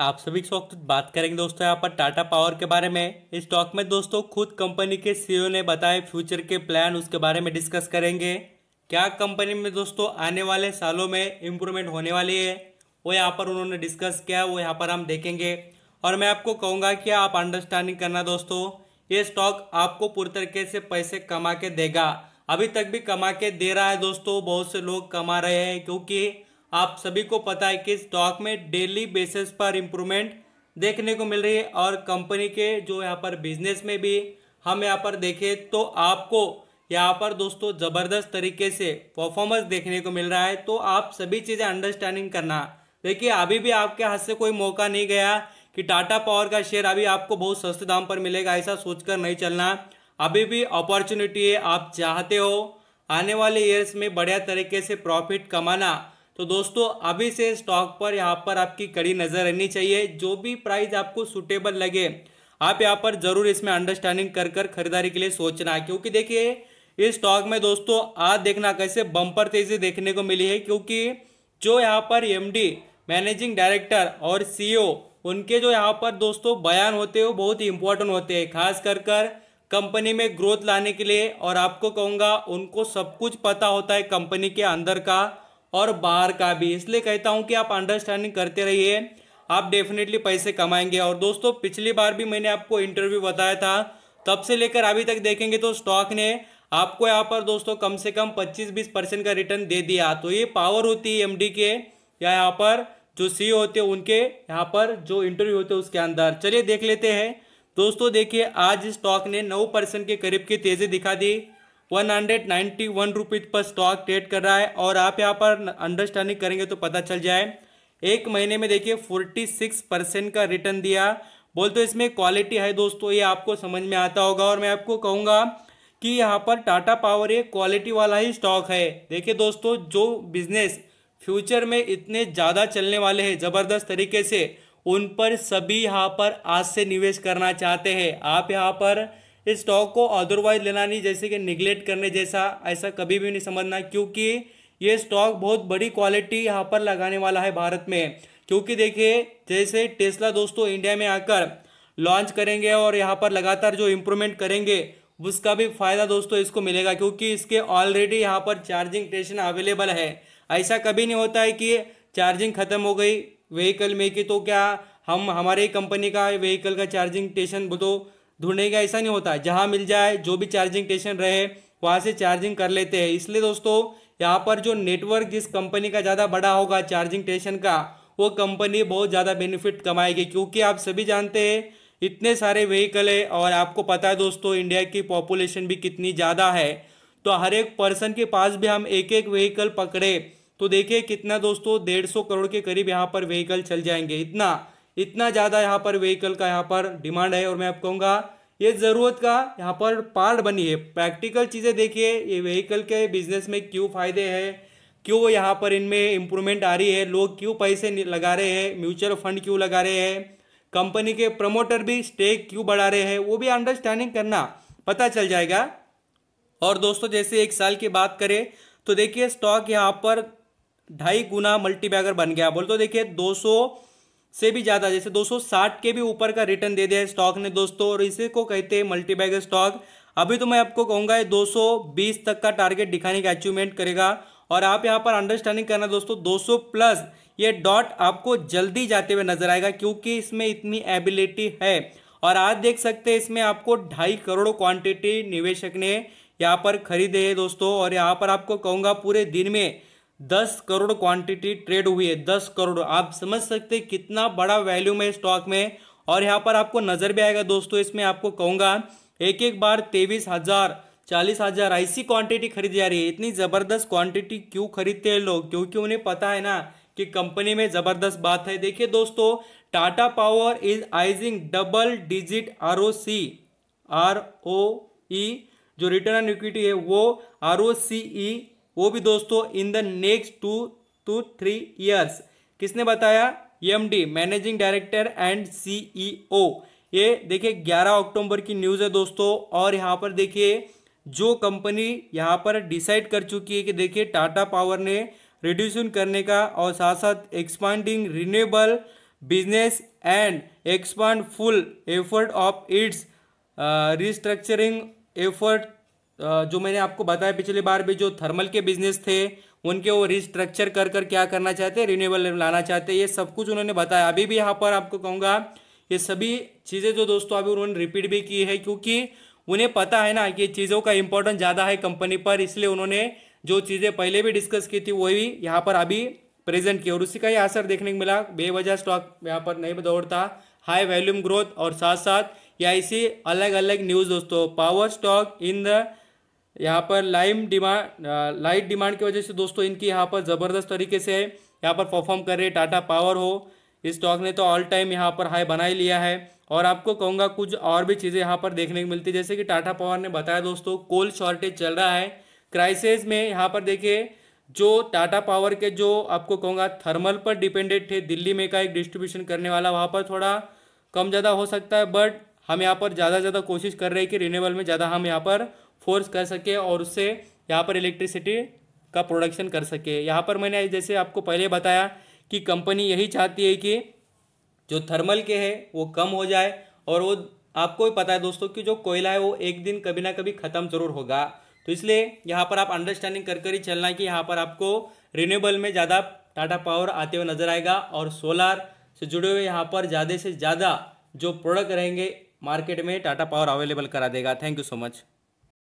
आप सभी वक्त बात करेंगे दोस्तों यहाँ पर टाटा पावर के बारे में इस स्टॉक में दोस्तों खुद कंपनी के सीईओ e ने बताए फ्यूचर के प्लान उसके बारे में डिस्कस करेंगे क्या कंपनी में दोस्तों आने वाले सालों में इम्प्रूवमेंट होने वाली है वो यहाँ पर उन्होंने डिस्कस किया वो यहाँ पर हम देखेंगे और मैं आपको कहूँगा कि आप अंडरस्टैंडिंग करना दोस्तों ये स्टॉक आपको पूरी तरीके से पैसे कमा के देगा अभी तक भी कमा के दे रहा है दोस्तों बहुत से लोग कमा रहे हैं क्योंकि आप सभी को पता है कि स्टॉक में डेली बेसिस पर इम्प्रूवमेंट देखने को मिल रही है और कंपनी के जो यहाँ पर बिजनेस में भी हम यहाँ पर देखें तो आपको यहाँ पर दोस्तों ज़बरदस्त तरीके से परफॉर्मेंस देखने को मिल रहा है तो आप सभी चीज़ें अंडरस्टैंडिंग करना देखिए अभी भी आपके हाथ से कोई मौका नहीं गया कि टाटा पावर का शेयर अभी आपको बहुत सस्ते दाम पर मिलेगा ऐसा सोचकर नहीं चलना अभी भी अपॉर्चुनिटी है आप चाहते हो आने वाले ईयर्स में बढ़िया तरीके से प्रॉफिट कमाना तो दोस्तों अभी से स्टॉक पर यहाँ पर आपकी कड़ी नज़र रहनी चाहिए जो भी प्राइस आपको सुटेबल लगे आप यहाँ पर ज़रूर इसमें अंडरस्टैंडिंग कर कर खरीदारी के लिए सोचना है क्योंकि देखिए इस स्टॉक में दोस्तों आज देखना कैसे बम्पर तेजी देखने को मिली है क्योंकि जो यहाँ पर एम मैनेजिंग डायरेक्टर और सी e उनके जो यहाँ पर दोस्तों बयान होते हैं वो बहुत ही इंपॉर्टेंट होते हैं खास कर कर कंपनी में ग्रोथ लाने के लिए और आपको कहूँगा उनको सब कुछ पता होता है कंपनी के अंदर का और बाहर का भी इसलिए कहता हूँ कि आप अंडरस्टैंडिंग करते रहिए आप डेफिनेटली पैसे कमाएंगे और दोस्तों पिछली बार भी मैंने आपको इंटरव्यू बताया था तब से लेकर अभी तक देखेंगे तो स्टॉक ने आपको यहाँ पर दोस्तों कम से कम 25-20 परसेंट का रिटर्न दे दिया तो ये पावर होती है एमडी के या यहाँ पर जो सी e होते हैं उनके यहाँ पर जो इंटरव्यू होते हैं उसके अंदर चलिए देख लेते हैं दोस्तों देखिए आज स्टॉक ने नौ परसेंट के करीब की तेज़ी दिखा दी 191 रुपीज पर स्टॉक ट्रेड कर रहा है और आप यहाँ पर अंडरस्टैंडिंग करेंगे तो पता चल जाए एक महीने में देखिए फोर्टी परसेंट का रिटर्न दिया बोल तो इसमें क्वालिटी है दोस्तों ये आपको समझ में आता होगा और मैं आपको कहूँगा कि यहाँ पर टाटा पावर ये क्वालिटी वाला ही स्टॉक है देखिए दोस्तों जो बिजनेस फ्यूचर में इतने ज़्यादा चलने वाले हैं ज़बरदस्त तरीके से उन पर सभी यहाँ पर आज से निवेश करना चाहते हैं आप यहाँ पर इस स्टॉक को अदरवाइज लेना नहीं जैसे कि निगलेक्ट करने जैसा ऐसा कभी भी नहीं समझना क्योंकि ये स्टॉक बहुत बड़ी क्वालिटी यहाँ पर लगाने वाला है भारत में क्योंकि देखिए जैसे टेस्ला दोस्तों इंडिया में आकर लॉन्च करेंगे और यहाँ पर लगातार जो इम्प्रूवमेंट करेंगे उसका भी फायदा दोस्तों इसको मिलेगा क्योंकि इसके ऑलरेडी यहाँ पर चार्जिंग स्टेशन अवेलेबल है ऐसा कभी नहीं होता है कि चार्जिंग खत्म हो गई व्हीकल में कि तो क्या हम हमारे कंपनी का व्हीकल का चार्जिंग स्टेशन तो ढूंढने का ऐसा नहीं होता जहाँ मिल जाए जो भी चार्जिंग स्टेशन रहे वहाँ से चार्जिंग कर लेते हैं इसलिए दोस्तों यहाँ पर जो नेटवर्क जिस कंपनी का ज़्यादा बड़ा होगा चार्जिंग स्टेशन का वो कंपनी बहुत ज़्यादा बेनिफिट कमाएगी क्योंकि आप सभी जानते हैं इतने सारे व्हीकल है और आपको पता है दोस्तों इंडिया की पॉपुलेशन भी कितनी ज़्यादा है तो हर एक पर्सन के पास भी हम एक एक व्हीकल पकड़े तो देखिए कितना दोस्तों डेढ़ सौ करोड़ के करीब यहाँ पर व्हीकल चल जाएंगे इतना इतना ज़्यादा यहाँ पर व्हीकल का यहाँ पर डिमांड है और मैं आपको कहूँगा ये ज़रूरत का यहाँ पर पार्ट बनी है प्रैक्टिकल चीज़ें देखिए ये व्हीकल के बिजनेस में क्यों फ़ायदे हैं क्यों यहाँ पर इनमें इम्प्रूवमेंट आ रही है लोग क्यों पैसे लगा रहे हैं म्यूचुअल फंड क्यों लगा रहे हैं कंपनी के प्रमोटर भी स्टेक क्यों बढ़ा रहे हैं वो भी अंडरस्टैंडिंग करना पता चल जाएगा और दोस्तों जैसे एक साल की बात करें तो देखिए स्टॉक यहाँ पर ढाई गुना मल्टीबैगर बन गया बोल तो देखिए दो से भी ज़्यादा जैसे 260 के भी ऊपर का रिटर्न दे दिया है स्टॉक ने दोस्तों और इसी को कहते हैं मल्टीबैग स्टॉक अभी तो मैं आपको कहूँगा ये 220 तक का टारगेट दिखाने का अचीवमेंट करेगा और आप यहाँ पर अंडरस्टैंडिंग करना दोस्तों 200 प्लस ये डॉट आपको जल्दी जाते हुए नजर आएगा क्योंकि इसमें इतनी एबिलिटी है और आज देख सकते हैं इसमें आपको ढाई करोड़ क्वांटिटी निवेशक ने यहाँ पर खरीदे है दोस्तों और यहाँ पर आपको कहूँगा पूरे दिन में दस करोड़ क्वांटिटी ट्रेड हुई है दस करोड़ आप समझ सकते हैं कितना बड़ा वैल्यू में स्टॉक में और यहाँ पर आपको नजर भी आएगा दोस्तों इसमें आपको कहूंगा एक एक बार तेईस हजार चालीस हजार ऐसी क्वांटिटी खरीदी जा रही है इतनी जबरदस्त क्वांटिटी क्यों खरीदते हैं लोग क्योंकि उन्हें पता है ना कि कंपनी में जबरदस्त बात है देखिए दोस्तों Tata Power is eyeing double digit R O C R O E जो रिटर्न ऑन इक्विटी है वो आर ओ सी ई वो भी दोस्तों in the next two two three years किसने बताया the managing director and CEO ये देखिए 11 अक्टूबर की न्यूज़ है दोस्तों और यहाँ पर देखिए जो कंपनी यहाँ पर डिसाइड कर चुकी है कि देखिए टाटा पावर ने रिड्यूशन करने का और साथ साथ expanding renewable business and expand full effort of its restructuring effort जो मैंने आपको बताया पिछली बार भी जो थर्मल के बिजनेस थे उनके वो रिस्ट्रक्चर कर कर क्या करना चाहते हैं रिन्यूएबल लाना चाहते हैं ये सब कुछ उन्होंने बताया अभी भी यहाँ पर आपको कहूँगा ये सभी चीज़ें जो दोस्तों अभी उन्होंने रिपीट भी की है क्योंकि उन्हें पता है ना कि चीज़ों का इंपॉर्टेंस ज़्यादा है कंपनी पर इसलिए उन्होंने जो चीज़ें पहले भी डिस्कस की थी वही यहाँ पर अभी प्रेजेंट किया और उसी का ही असर देखने को मिला बेवजह स्टॉक यहाँ पर नहीं दौड़ता हाई वॉल्यूम ग्रोथ और साथ साथ या इसी अलग अलग न्यूज़ दोस्तों पावर स्टॉक इन द यहाँ पर लाइम डिमांड लाइट डिमांड की वजह से दोस्तों इनकी यहाँ पर ज़बरदस्त तरीके से यहाँ पर परफॉर्म कर रहे टाटा पावर हो इस स्टॉक ने तो ऑल टाइम यहाँ पर हाई बनाई लिया है और आपको कहूँगा कुछ और भी चीज़ें यहाँ पर देखने को मिलती है जैसे कि टाटा पावर ने बताया दोस्तों कोल शॉर्टेज चल रहा है क्राइसिस में यहाँ पर देखिए जो टाटा पावर के जो आपको कहूँगा थर्मल पर डिपेंडेंट थे दिल्ली में का एक डिस्ट्रीब्यूशन करने वाला वहाँ पर थोड़ा कम ज़्यादा हो सकता है बट हम यहाँ पर ज़्यादा ज़्यादा कोशिश कर रहे हैं कि रिनेबल में ज़्यादा हम यहाँ पर फोर्स कर सके और उससे यहाँ पर इलेक्ट्रिसिटी का प्रोडक्शन कर सके यहाँ पर मैंने जैसे आपको पहले बताया कि कंपनी यही चाहती है कि जो थर्मल के है वो कम हो जाए और वो आपको भी पता है दोस्तों कि जो कोयला है वो एक दिन कभी ना कभी ख़त्म ज़रूर होगा तो इसलिए यहाँ पर आप अंडरस्टैंडिंग कर कर ही चलना कि यहाँ पर आपको रिन्यूएबल में ज़्यादा टाटा पावर आते हुए नज़र आएगा और सोलार से जुड़े हुए यहाँ पर ज़्यादा से ज़्यादा जो प्रोडक्ट रहेंगे मार्केट में टाटा पावर अवेलेबल करा देगा थैंक यू सो मच